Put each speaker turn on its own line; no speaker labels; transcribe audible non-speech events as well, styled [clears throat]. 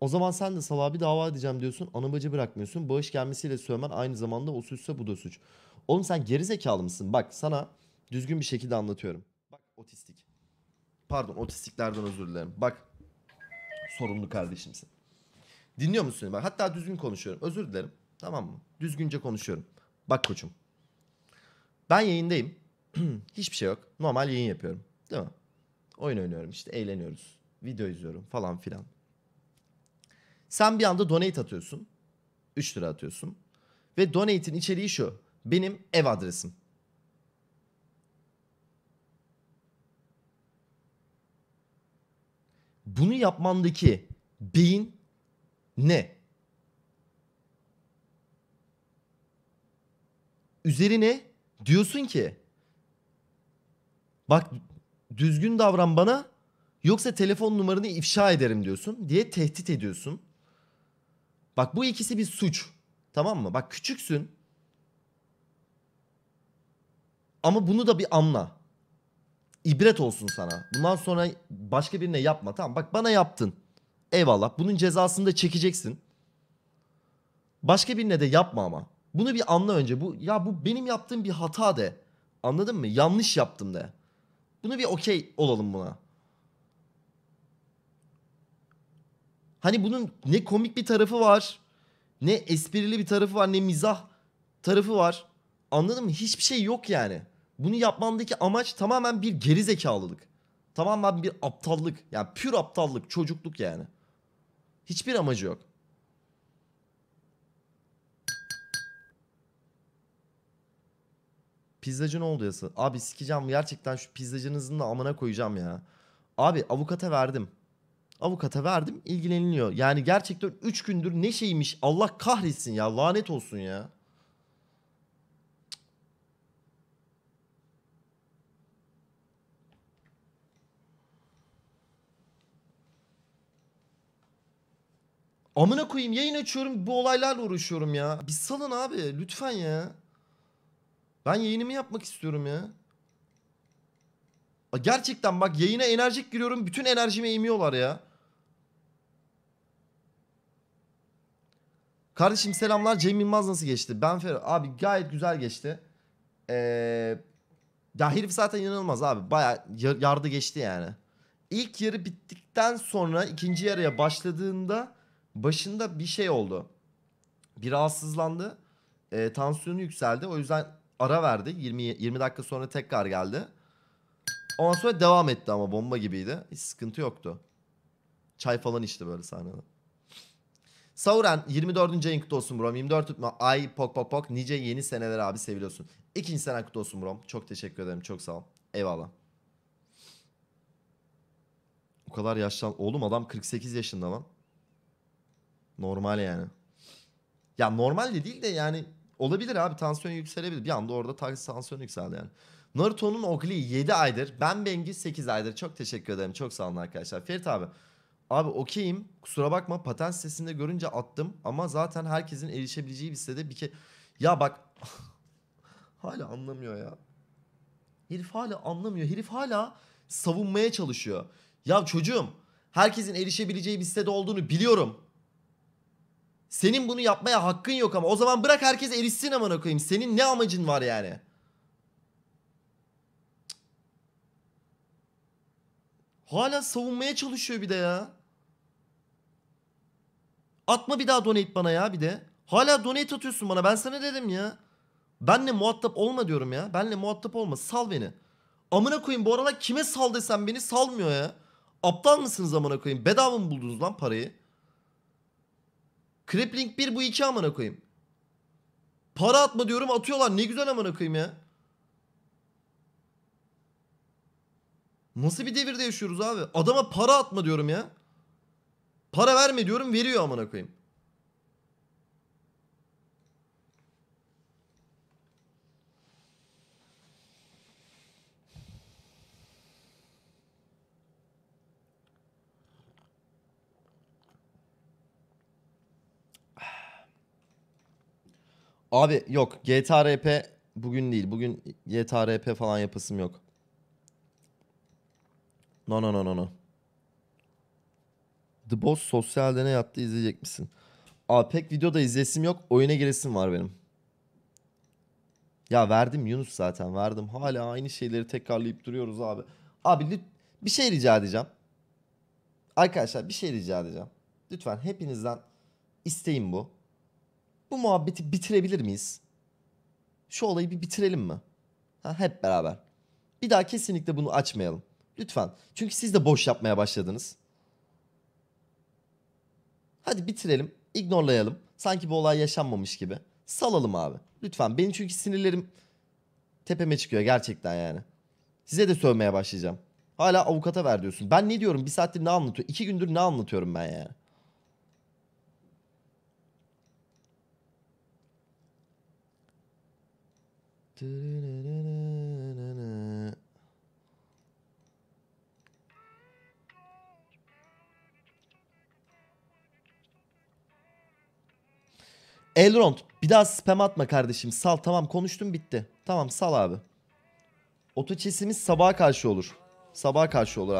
O zaman sen de salağa bir dava edeceğim diyorsun. Anabacı bırakmıyorsun. Bağış gelmesiyle sövmen aynı zamanda o suçsa bu da suç. Oğlum sen geri zekalı mısın? Bak sana düzgün bir şekilde anlatıyorum. Bak otistik. Pardon otistiklerden özür dilerim. Bak sorumlu kardeşimsin. Dinliyor musun? Bak hatta düzgün konuşuyorum. Özür dilerim. Tamam mı? Düzgünce konuşuyorum. Bak koçum. Ben yayındayım. [clears throat] Hiçbir şey yok. Normal yayın yapıyorum. Değil mi? Oyun oynuyorum işte. Eğleniyoruz. Video izliyorum falan filan. Sen bir anda donate atıyorsun. 3 lira atıyorsun. Ve donate'in içeriği şu. Benim ev adresim. Bunu yapmandaki beyin ne? Üzerine diyorsun ki bak düzgün davran bana yoksa telefon numaranı ifşa ederim diyorsun diye tehdit ediyorsun. Bak bu ikisi bir suç. Tamam mı? Bak küçüksün. Ama bunu da bir anla. İbret olsun sana. Bundan sonra başka birine yapma. Tamam bak bana yaptın. Eyvallah. Bunun cezasını da çekeceksin. Başka birine de yapma ama. Bunu bir anla önce. Bu ya bu benim yaptığım bir hata de. Anladın mı? Yanlış yaptım de. Bunu bir okey olalım buna. Hani bunun ne komik bir tarafı var ne esprili bir tarafı var ne mizah tarafı var. Anladın mı? Hiçbir şey yok yani. Bunu yapmandaki amaç tamamen bir geri zekalılık. Tamamen bir aptallık. Yani pür aptallık, çocukluk yani. Hiçbir amacı yok. Pizzacı ne oldu yası? Abi sikeceğim gerçekten şu pizzacınızın da amına koyacağım ya. Abi avukata verdim avukata verdim ilgileniliyor. Yani gerçekten 3 gündür ne şeymiş Allah kahretsin ya lanet olsun ya. Amına koyayım yayın açıyorum bu olaylarla uğraşıyorum ya. Bir salın abi lütfen ya. Ben yayınımı yapmak istiyorum ya. Gerçekten bak yayına enerjik giriyorum bütün enerjimi emiyorlar ya. Kardeşim selamlar. Cem Yılmaz nasıl geçti? Ben Ferhat. Abi gayet güzel geçti. Ee, ya herif zaten inanılmaz abi. Baya yardı geçti yani. İlk yarı bittikten sonra ikinci yarıya başladığında başında bir şey oldu. Bir rahatsızlandı. Ee, tansiyonu yükseldi. O yüzden ara verdi. 20, 20 dakika sonra tekrar geldi. Ondan sonra devam etti ama bomba gibiydi. Hiç sıkıntı yoktu. Çay falan içti böyle sahnede. Sauron 24. ayın kutu olsun brom. 24 tutma. Ay pok pok pok. Nice yeni seneler abi seviliyorsun. İkinci sene kutu olsun brom. Çok teşekkür ederim. Çok sağ ol. Eyvallah. O kadar yaşlan... Oğlum adam 48 yaşında lan. Normal yani. Ya normal de değil de yani olabilir abi tansiyon yükselebilir. Bir anda orada tansiyon yükseldi yani. Naruto'nun Ogli 7 aydır. Ben Bengi 8 aydır. Çok teşekkür ederim. Çok sağ olun arkadaşlar. Ferit abi Abi okeyim. Kusura bakma patent sitesinde görünce attım ama zaten herkesin erişebileceği bir sitede bir ke... Ya bak [laughs] hala anlamıyor ya. Herif hala anlamıyor. Herif hala savunmaya çalışıyor. Ya çocuğum herkesin erişebileceği bir sitede olduğunu biliyorum. Senin bunu yapmaya hakkın yok ama o zaman bırak herkes erişsin aman okuyayım. Senin ne amacın var yani? Hala savunmaya çalışıyor bir de ya. Atma bir daha donate bana ya bir de. Hala donate atıyorsun bana. Ben sana dedim ya. Benle muhatap olma diyorum ya. Benle muhatap olma. Sal beni. Amına koyayım bu arada kime sal desem beni salmıyor ya. Aptal mısınız amına koyayım? Bedava mı buldunuz lan parayı? Crippling 1 bu 2 amına koyayım. Para atma diyorum atıyorlar. Ne güzel amına koyayım ya. Nasıl bir devirde yaşıyoruz abi? Adama para atma diyorum ya. Para verme diyorum veriyor amına koyayım. Abi yok gtrp bugün değil. Bugün GTA falan yapasım yok. No no no no no. The Boss sosyal deney yaptı izleyecek misin? Aa pek videoda izlesim yok. Oyuna giresim var benim. Ya verdim Yunus zaten verdim. Hala aynı şeyleri tekrarlayıp duruyoruz abi. Abi bir şey rica edeceğim. Arkadaşlar bir şey rica edeceğim. Lütfen hepinizden isteğim bu. Bu muhabbeti bitirebilir miyiz? Şu olayı bir bitirelim mi? Ha, hep beraber. Bir daha kesinlikle bunu açmayalım. Lütfen. Çünkü siz de boş yapmaya başladınız. Hadi bitirelim. ignorlayalım. Sanki bu olay yaşanmamış gibi. Salalım abi. Lütfen. Benim çünkü sinirlerim tepeme çıkıyor gerçekten yani. Size de sövmeye başlayacağım. Hala avukata ver diyorsun. Ben ne diyorum? Bir saattir ne anlatıyor? İki gündür ne anlatıyorum ben yani? Dırırırı. Elrond bir daha spam atma kardeşim. Sal tamam konuştum bitti. Tamam sal abi. Oto sabaha karşı olur. Sabaha karşı olur abi.